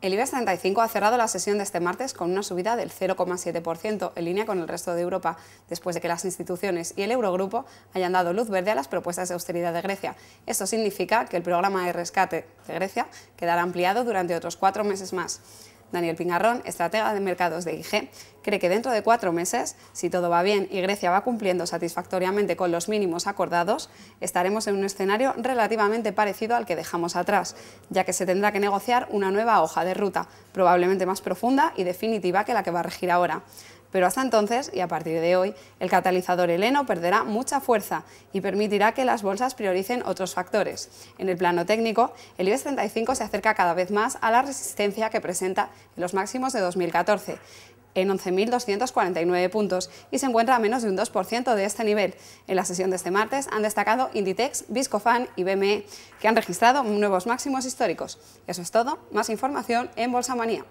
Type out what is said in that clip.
El IBEX 35 ha cerrado la sesión de este martes con una subida del 0,7%, en línea con el resto de Europa, después de que las instituciones y el Eurogrupo hayan dado luz verde a las propuestas de austeridad de Grecia. Esto significa que el programa de rescate de Grecia quedará ampliado durante otros cuatro meses más. Daniel Pingarrón, estratega de mercados de IG, cree que dentro de cuatro meses, si todo va bien y Grecia va cumpliendo satisfactoriamente con los mínimos acordados, estaremos en un escenario relativamente parecido al que dejamos atrás, ya que se tendrá que negociar una nueva hoja de ruta, probablemente más profunda y definitiva que la que va a regir ahora. Pero hasta entonces, y a partir de hoy, el catalizador Eleno perderá mucha fuerza y permitirá que las bolsas prioricen otros factores. En el plano técnico, el IBEX 35 se acerca cada vez más a la resistencia que presenta en los máximos de 2014 en 11.249 puntos y se encuentra a menos de un 2% de este nivel. En la sesión de este martes han destacado Inditex, Viscofan y BME, que han registrado nuevos máximos históricos. Eso es todo, más información en Bolsa Manía.